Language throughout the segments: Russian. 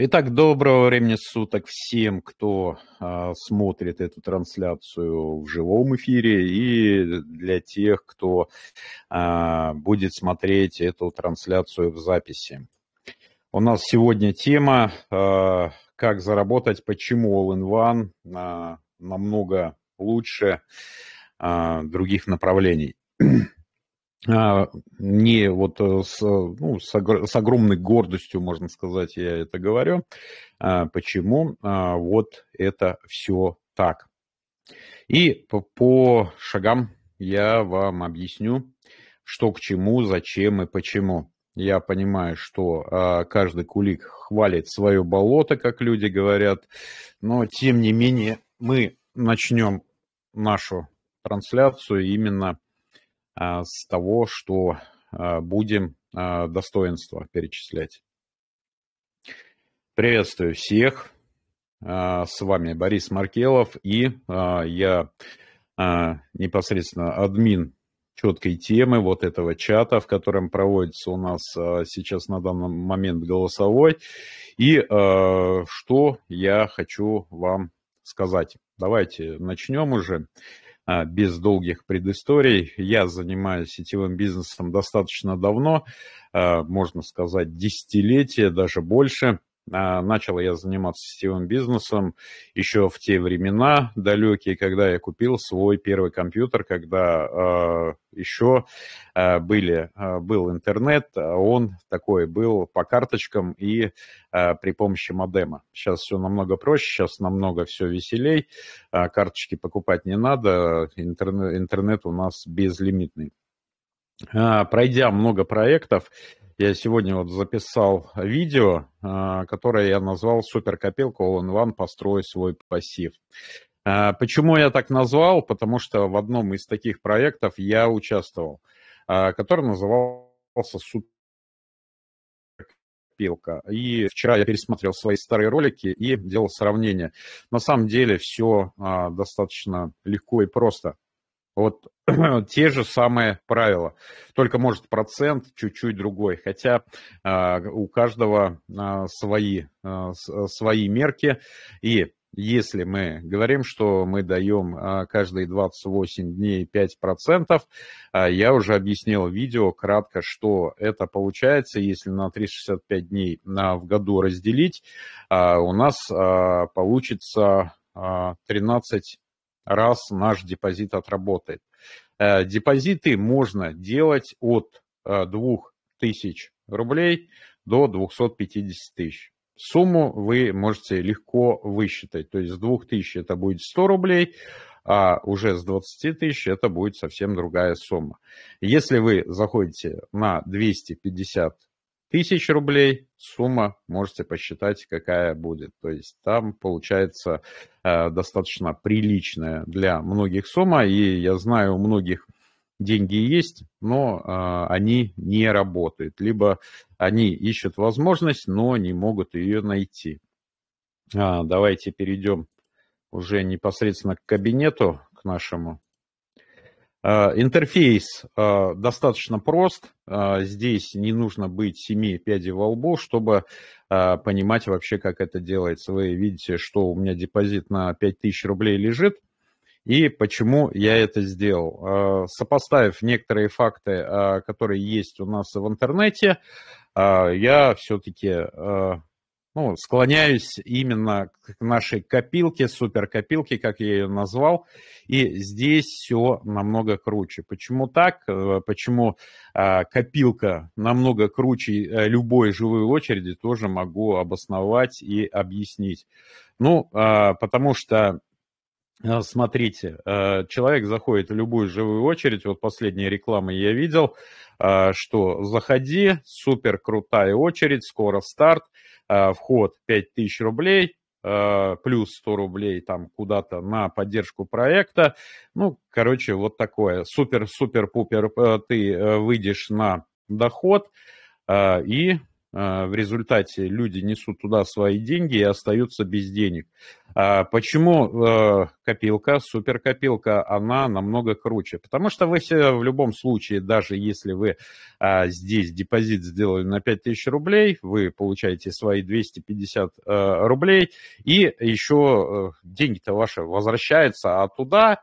Итак, доброго времени суток всем, кто а, смотрит эту трансляцию в живом эфире, и для тех, кто а, будет смотреть эту трансляцию в записи. У нас сегодня тема а, «Как заработать, почему All-in-One а, намного лучше а, других направлений». А, не вот э, с, ну, с, огр- с огромной гордостью, можно сказать, я это говорю. А, почему а, вот это все так? И по, по шагам я вам объясню, что к чему, зачем и почему. Я понимаю, что э, каждый кулик хвалит свое болото, как люди говорят, но тем не менее мы начнем нашу трансляцию именно а, с того, что а, будем а, достоинства перечислять. Приветствую всех. С вами Борис Маркелов и я непосредственно админ четкой темы вот этого чата, в котором проводится у нас сейчас на данный момент голосовой. И что я хочу вам сказать. Давайте начнем уже. А, без долгих предысторий. Я занимаюсь сетевым бизнесом достаточно давно, а, можно сказать, десятилетия, даже больше. А, начал я заниматься сетевым бизнесом еще в те времена далекие, когда я купил свой первый компьютер, когда э, еще э, были, э, был интернет, а он такой был по карточкам и э, при помощи модема. Сейчас все намного проще, сейчас намного все веселей, э, карточки покупать не надо, интернет, интернет у нас безлимитный. Пройдя много проектов, я сегодня вот записал видео, а, которое я назвал «Суперкопилка All-in-One. Построй свой пассив». А, почему я так назвал? Потому что в одном из таких проектов я участвовал, а, который назывался «Суперкопилка». И вчера я пересмотрел свои старые ролики и делал сравнение. На самом деле все достаточно легко и просто – вот те же самые правила, только, может, процент чуть-чуть другой, хотя э, у каждого э, свои, э, свои мерки. И если мы говорим, что мы даем каждые 28 дней 5%, я уже объяснил в видео кратко, что это получается, если на 365 дней в году разделить, у нас получится 13 раз наш депозит отработает. Э, депозиты можно делать от 2000 э, рублей до 250 тысяч. Сумму вы можете легко высчитать. То есть с 2000 это будет 100 рублей, а уже с 20 тысяч это будет совсем другая сумма. Если вы заходите на 250 тысяч рублей, сумма можете посчитать, какая будет. То есть там получается э, достаточно приличная для многих сумма, и я знаю, у многих деньги есть, но э, они не работают, либо они ищут возможность, но не могут ее найти. А, давайте перейдем уже непосредственно к кабинету, к нашему Э, интерфейс э, достаточно прост. Э, здесь не нужно быть семи пядей во лбу, чтобы понимать вообще, как это делается. Вы видите, что у меня депозит на 5000 рублей лежит. И почему я это сделал? Сопоставив некоторые факты, которые есть у нас в интернете, я все-таки ну, склоняюсь именно к нашей копилке, суперкопилке, как я ее назвал, и здесь все намного круче. Почему так? Э, почему а, копилка намного круче э, любой живой очереди, тоже могу обосновать и объяснить. Ну, а, потому что э, Смотрите, человек заходит в любую живую очередь. Вот последние рекламы я видел, а, что заходи, супер крутая очередь, скоро старт. А, вход 5000 рублей, а, плюс 100 рублей там куда-то на поддержку проекта. Ну, короче, вот такое. Супер-супер-пупер э, ты э, выйдешь на доход а, и а, в результате люди несут туда свои деньги и остаются без денег. А почему а, копилка, суперкопилка, она намного круче? Потому что вы все в любом случае, даже если вы здесь депозит сделали на 5000 рублей, вы получаете свои 250 рублей, и еще деньги-то ваши возвращаются, а туда,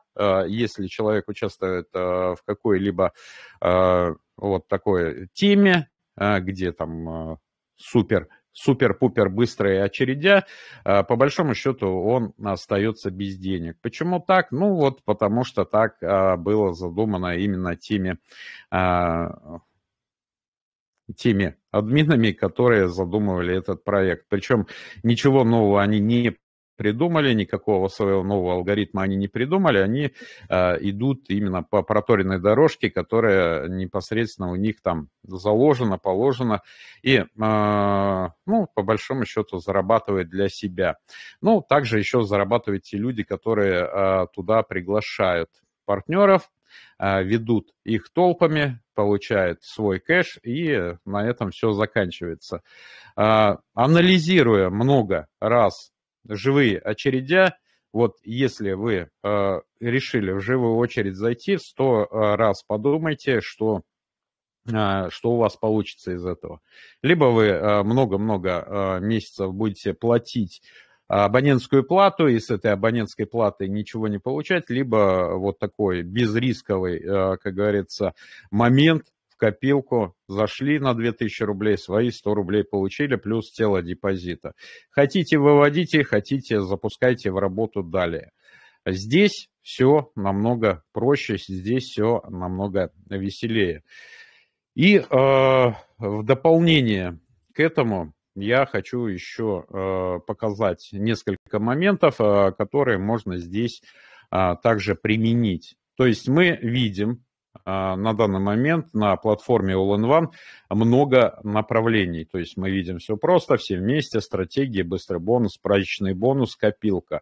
если человек участвует в какой-либо вот такой теме, а, где там а, супер супер-пупер быстрые очередя, а, по большому счету он остается без денег. Почему так? Ну вот потому что так было задумано именно теми, теми админами, которые задумывали этот проект. Причем ничего нового они не придумали, никакого своего нового алгоритма они не придумали, они э, идут именно по проторенной дорожке, которая непосредственно у них там заложена, положена, и, э, ну, по большому счету, зарабатывает для себя. Ну, также еще зарабатывают те люди, которые э, туда приглашают партнеров, э, ведут их толпами, получают свой кэш, и на этом все заканчивается. Э, анализируя много раз живые очередя. Вот если вы э, решили в живую очередь зайти, сто а, раз подумайте, что а, что у вас получится из этого. Либо вы много-много месяцев будете платить абонентскую плату, и с этой абонентской платы ничего не получать, либо вот такой безрисковый, как говорится, момент копилку, зашли на 2000 рублей, свои 100 рублей получили, плюс тело депозита. Хотите, выводите, хотите, запускайте в работу далее. Здесь все намного проще, здесь все намного веселее. И э, в дополнение к этому я хочу еще э, показать несколько моментов, э, которые можно здесь э, также применить. То есть мы видим, а, на данный момент на платформе All-in-One много направлений. То есть мы видим все просто, все вместе, стратегии, быстрый бонус, праздничный бонус, копилка.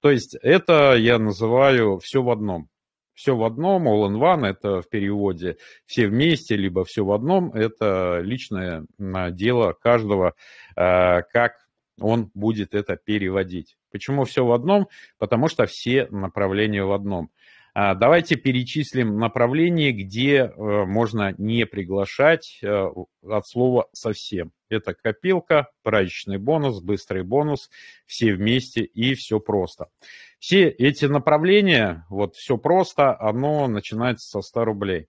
То есть это я называю все в одном. Все в одном, All-in-One это в переводе все вместе, либо все в одном, это личное дело каждого, а, как он будет это переводить. Почему все в одном? Потому что все направления в одном. А, давайте перечислим направления, где э, можно не приглашать э, от слова совсем. Это копилка, праздничный бонус, быстрый бонус, все вместе и все просто. Все эти направления, вот все просто, оно начинается со 100 рублей.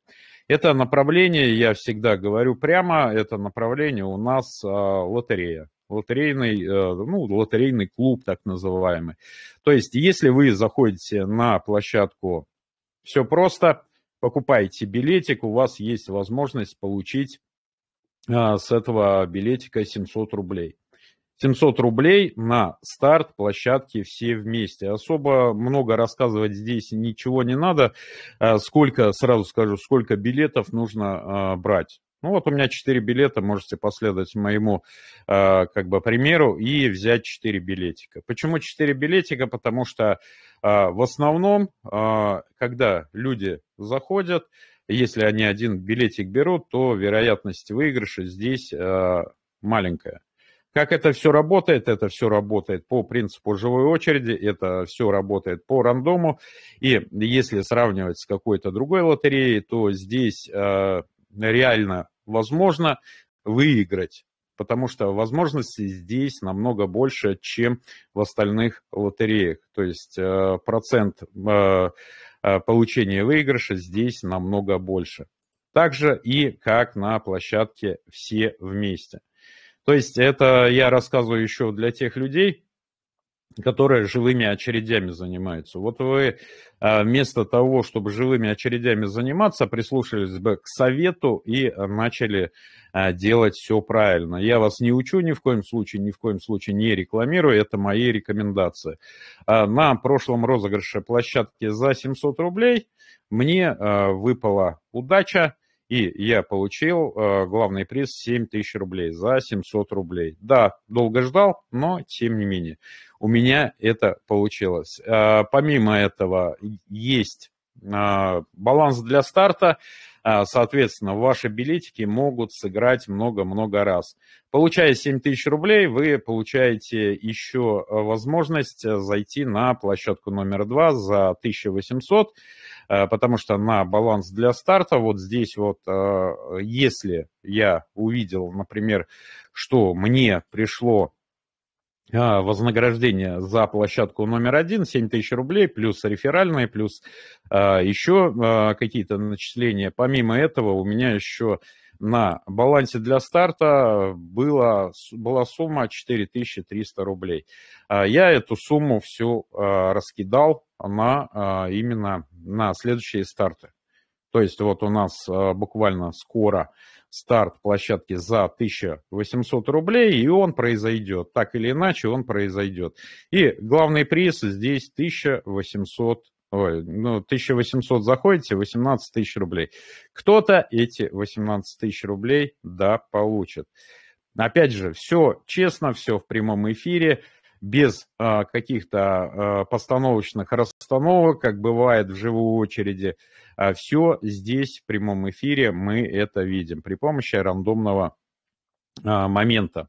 Это направление, я всегда говорю прямо, это направление у нас а, лотерея лотерейный, э, ну, лотерейный клуб так называемый. То есть, если вы заходите на площадку все просто. Покупаете билетик, у вас есть возможность получить а, с этого билетика 700 рублей. 700 рублей на старт площадки все вместе. Особо много рассказывать здесь ничего не надо. А, сколько, сразу скажу, сколько билетов нужно а, брать. Ну вот у меня 4 билета, можете последовать моему э, как бы примеру и взять 4 билетика. Почему 4 билетика? Потому что э, в основном, э, когда люди заходят, если они один билетик берут, то вероятность выигрыша здесь э, маленькая. Как это все работает? Это все работает по принципу живой очереди, это все работает по рандому. И если сравнивать с какой-то другой лотереей, то здесь реально возможно выиграть, потому что возможности здесь намного больше, чем в остальных лотереях. То есть э, процент э, э, получения выигрыша здесь намного больше. Также и как на площадке все вместе. То есть это я рассказываю еще для тех людей, которая живыми очередями занимается. Вот вы а, вместо того, чтобы живыми очередями заниматься, прислушались бы к совету и а, начали а, делать все правильно. Я вас не учу ни в коем случае, ни в коем случае не рекламирую, это мои рекомендации. На прошлом розыгрыше площадки за 700 рублей мне выпала удача и я получил э, главный приз 7 тысяч рублей за 700 рублей. Да, долго ждал, но тем не менее у меня это получилось. Э, помимо этого есть а, баланс для старта. А, соответственно, ваши билетики могут сыграть много-много раз. Получая 7 тысяч рублей, вы получаете еще а, возможность зайти на площадку номер 2 за 1800, потому что на баланс для старта вот здесь вот, если я увидел, например, что мне пришло а, вознаграждение за площадку номер один, 7 тысяч рублей, плюс реферальные, плюс а, еще а, какие-то начисления. Помимо этого у меня еще на балансе для старта было, была сумма 4300 рублей. А, я эту сумму всю а, раскидал на а, именно на следующие старты. То есть вот у нас а, буквально скоро старт площадки за 1800 рублей, и он произойдет. Так или иначе, он произойдет. И главный приз здесь 1800 Ой, ну, 1800 заходите, 18 тысяч рублей. Кто-то эти 18 тысяч рублей, да, получит. Опять же, все честно, все в прямом эфире без а, каких-то а, постановочных расстановок, как бывает в живой очереди. А все здесь в прямом эфире мы это видим при помощи рандомного а, момента.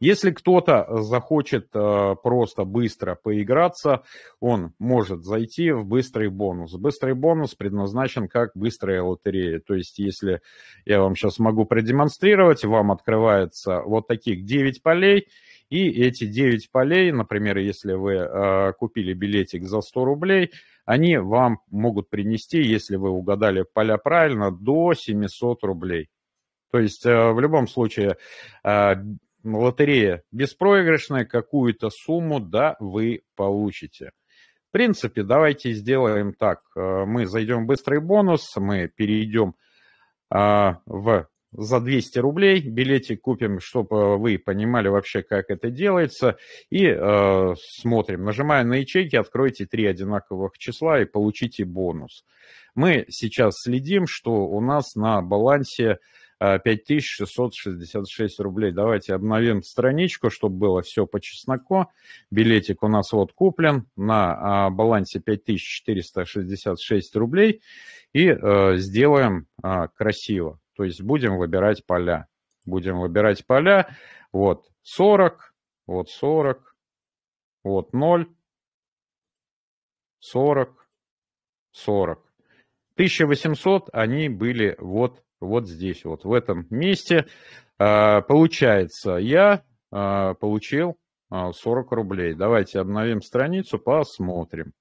Если кто-то захочет э, просто быстро поиграться, он может зайти в быстрый бонус. Быстрый бонус предназначен как быстрая лотерея. То есть, если я вам сейчас могу продемонстрировать, вам открывается вот таких 9 полей, и эти 9 полей, например, если вы э, купили билетик за 100 рублей, они вам могут принести, если вы угадали поля правильно, до 700 рублей. То есть э, в любом случае э, лотерея беспроигрышная, какую-то сумму, да, вы получите. В принципе, давайте сделаем так. Э, мы зайдем в быстрый бонус, мы перейдем а, в за 200 рублей. Билетик купим, чтобы вы понимали вообще, как это делается. И э, смотрим. Нажимая на ячейки, откройте три одинаковых числа и получите бонус. Мы сейчас следим, что у нас на балансе 5666 э, рублей. Давайте обновим страничку, чтобы было все по чесноку. Билетик у нас вот куплен на э, балансе 5466 рублей. И э, сделаем э, красиво. То есть будем выбирать поля. Будем выбирать поля. Вот 40, вот 40, вот 0, 40, 40. 1800 они были вот, вот здесь, вот в этом месте. А, получается, я а, получил 40 а, рублей. Давайте обновим страницу, посмотрим.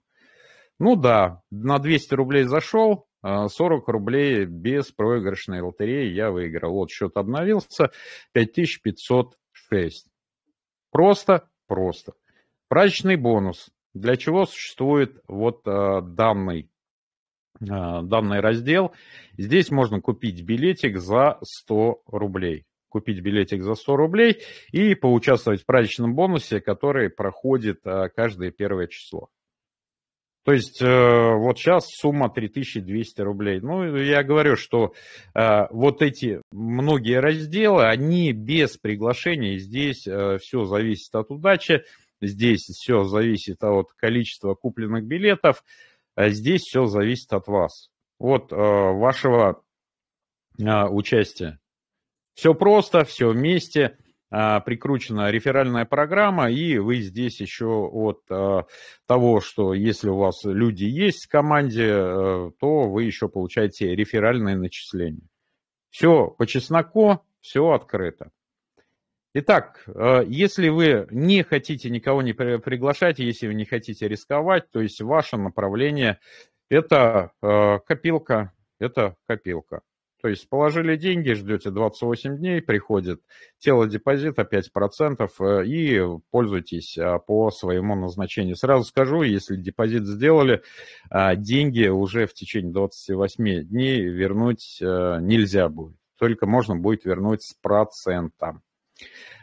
Ну да, на 200 рублей зашел, 40 а, рублей без проигрышной лотереи я выиграл. Вот счет обновился, 5506. Просто, просто. Прачный бонус. Для чего существует вот а, данный, а, данный раздел? Здесь можно купить билетик за 100 рублей купить билетик за 100 рублей и поучаствовать в праздничном бонусе, который проходит а, каждое первое число. То есть э, вот сейчас сумма 3200 рублей. Ну, я говорю, что э, вот эти многие разделы, они без приглашения. Здесь э, все зависит от удачи, здесь все зависит от количества купленных билетов, а здесь все зависит от вас. Вот вашего участия. Все просто, все вместе – а, прикручена реферальная программа, и вы здесь еще от а, того, что если у вас люди есть в команде, э, то вы еще получаете реферальные начисления. Все по чесноку, все открыто. Итак, э, если вы не хотите никого не приглашать, если вы не хотите рисковать, то есть ваше направление – это э, копилка, это копилка. То есть положили деньги, ждете 28 дней, приходит тело депозита 5% э, и пользуйтесь а, по своему назначению. Сразу скажу, если депозит сделали, а, деньги уже в течение 28 дней вернуть э, нельзя будет. Только можно будет вернуть с процентом.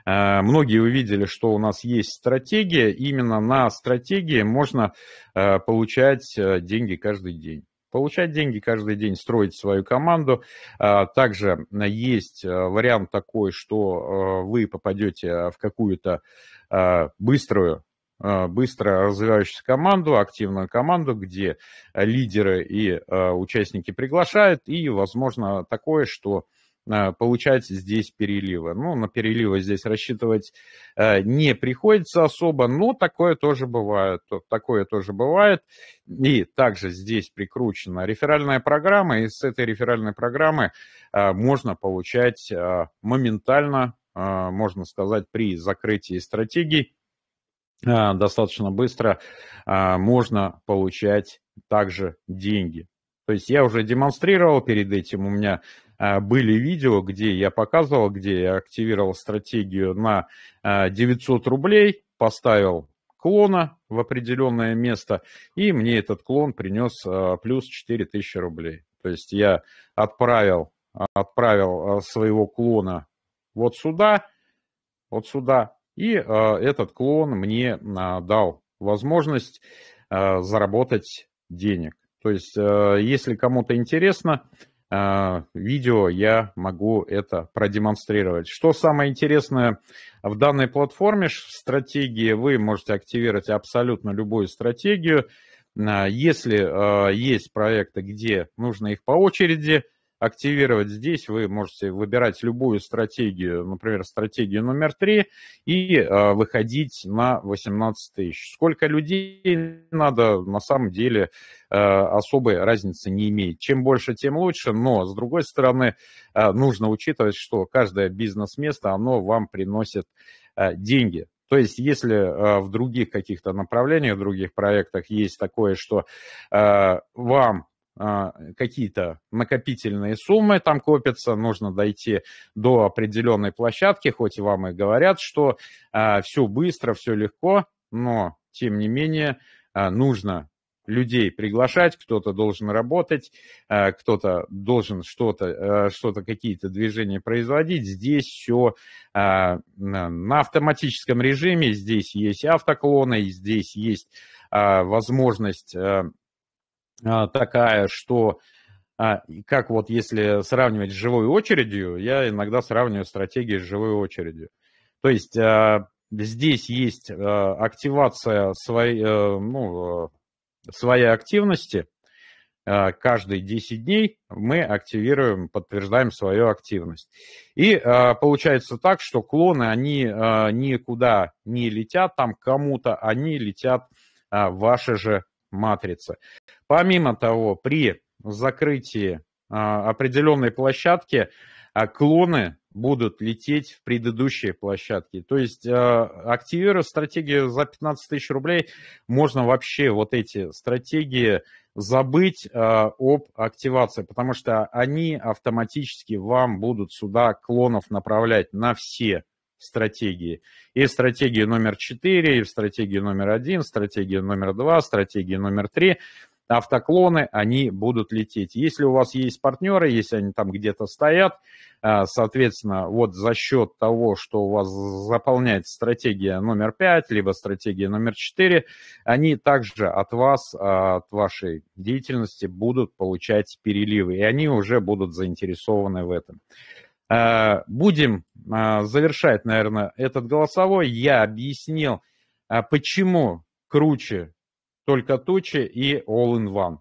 А, многие увидели, что у нас есть стратегия. Именно на стратегии можно э, получать деньги каждый день получать деньги каждый день, строить свою команду. А, также э, есть э, вариант такой, что э, вы попадете в какую-то быструю быстро развивающуюся команду, активную команду, где лидеры и участники приглашают, и, возможно, такое, что Э, получать здесь переливы. Ну, на переливы здесь рассчитывать э, не приходится особо, но такое тоже бывает. Такое тоже бывает. И также здесь прикручена реферальная программа, и с этой реферальной программы э, можно получать моментально, можно сказать, при закрытии стратегий достаточно быстро можно получать также деньги. То есть я уже демонстрировал перед этим, у меня а, были видео, где я показывал, где я активировал стратегию на 900 а, рублей, поставил клона в определенное место, и мне этот клон принес а, плюс 4000 рублей. То есть я отправил, отправил своего клона вот сюда, вот сюда, и этот клон мне дал возможность заработать денег. То есть, если кому-то интересно, а, видео я могу это продемонстрировать. Что самое интересное в данной платформе, в стратегии вы можете активировать абсолютно любую стратегию. А, если а, есть проекты, где нужно их по очереди активировать здесь, вы можете выбирать любую стратегию, например, стратегию номер 3, и э, выходить на 18 тысяч. Сколько людей надо, на самом деле э, особой разницы не имеет. Чем больше, тем лучше, но, с другой стороны, э, нужно учитывать, что каждое бизнес-место, оно вам приносит э, деньги. То есть, если э, в других каких-то направлениях, в других проектах есть такое, что э, вам а, какие-то накопительные суммы там копятся, нужно дойти до определенной площадки, хоть вам и говорят, что а, все быстро, все легко, но тем не менее а, нужно людей приглашать, кто-то должен работать, кто-то должен что-то, что-то какие-то движения производить. Здесь все на автоматическом режиме, здесь есть автоклоны, здесь есть возможность а, такая, что а, как вот если сравнивать с живой очередью, я иногда сравниваю стратегии с живой очередью. То есть а, здесь есть а, активация своей, а, ну, э, своей активности. А, каждые 10 дней мы активируем, подтверждаем свою активность. И а, получается так, что клоны, они а, никуда не летят там кому-то, они летят а, ваши же матрицы. Помимо того, при закрытии а, определенной площадки а, клоны будут лететь в предыдущие площадки. То есть, а, активируя стратегию за 15 тысяч рублей, можно вообще вот эти стратегии забыть об активации, потому что они автоматически вам будут сюда клонов направлять на все стратегии. И стратегии номер 4, и в стратегии номер 1, стратегии номер 2, стратегии номер 3 автоклоны, они будут лететь. Если у вас есть партнеры, если они там где-то стоят, э, соответственно, вот за счет того, что у вас заполняется стратегия номер 5, либо стратегия номер 4, они также от вас, э, от вашей деятельности будут получать переливы, и они уже будут заинтересованы в этом. Э, будем завершать, наверное, этот голосовой. Я объяснил, почему круче только тучи и all-in-one.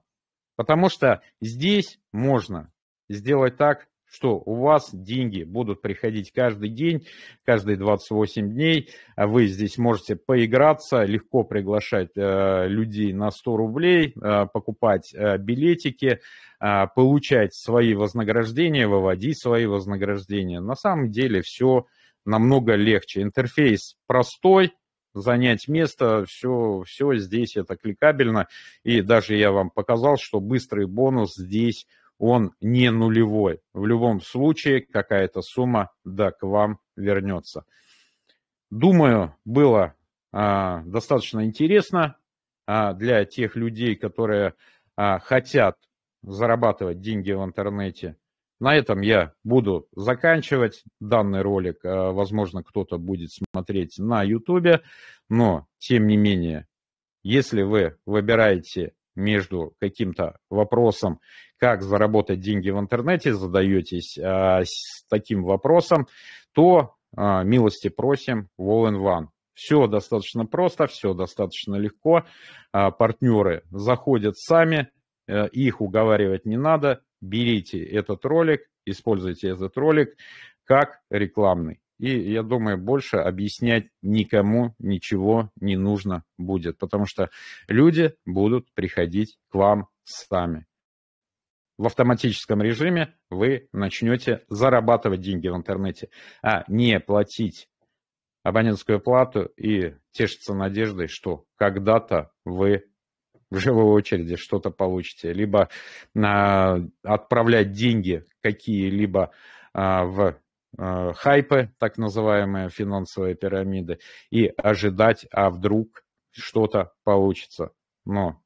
Потому что здесь можно сделать так, что у вас деньги будут приходить каждый день, каждые 28 дней. А вы здесь можете поиграться, легко приглашать э, людей на 100 рублей, э, покупать э, билетики, э, получать свои вознаграждения, выводить свои вознаграждения. На самом деле все намного легче. Интерфейс простой, занять место, все, все здесь это кликабельно. И даже я вам показал, что быстрый бонус здесь, он не нулевой. В любом случае какая-то сумма да к вам вернется. Думаю, было а, достаточно интересно а, для тех людей, которые а, хотят зарабатывать деньги в интернете на этом я буду заканчивать данный ролик. Э, возможно, кто-то будет смотреть на YouTube, но, тем не менее, если вы выбираете между каким-то вопросом, как заработать деньги в интернете, задаетесь а, с таким вопросом, то а, милости просим в All in One. Все достаточно просто, все достаточно легко. А, партнеры заходят сами, их уговаривать не надо, берите этот ролик, используйте этот ролик как рекламный. И я думаю, больше объяснять никому ничего не нужно будет, потому что люди будут приходить к вам сами. В автоматическом режиме вы начнете зарабатывать деньги в интернете, а не платить абонентскую плату и тешиться надеждой, что когда-то вы в живой очереди что-то получите, либо а, отправлять деньги какие-либо а, в а, хайпы, так называемые финансовые пирамиды, и ожидать, а вдруг что-то получится. Но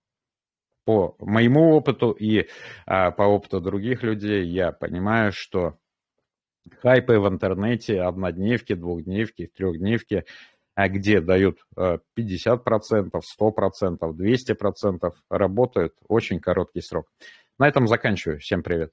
по моему опыту и а, по опыту других людей я понимаю, что хайпы в интернете, однодневки, двухдневки, трехдневки а где дают 50%, 100%, 200%, работают очень короткий срок. На этом заканчиваю. Всем привет.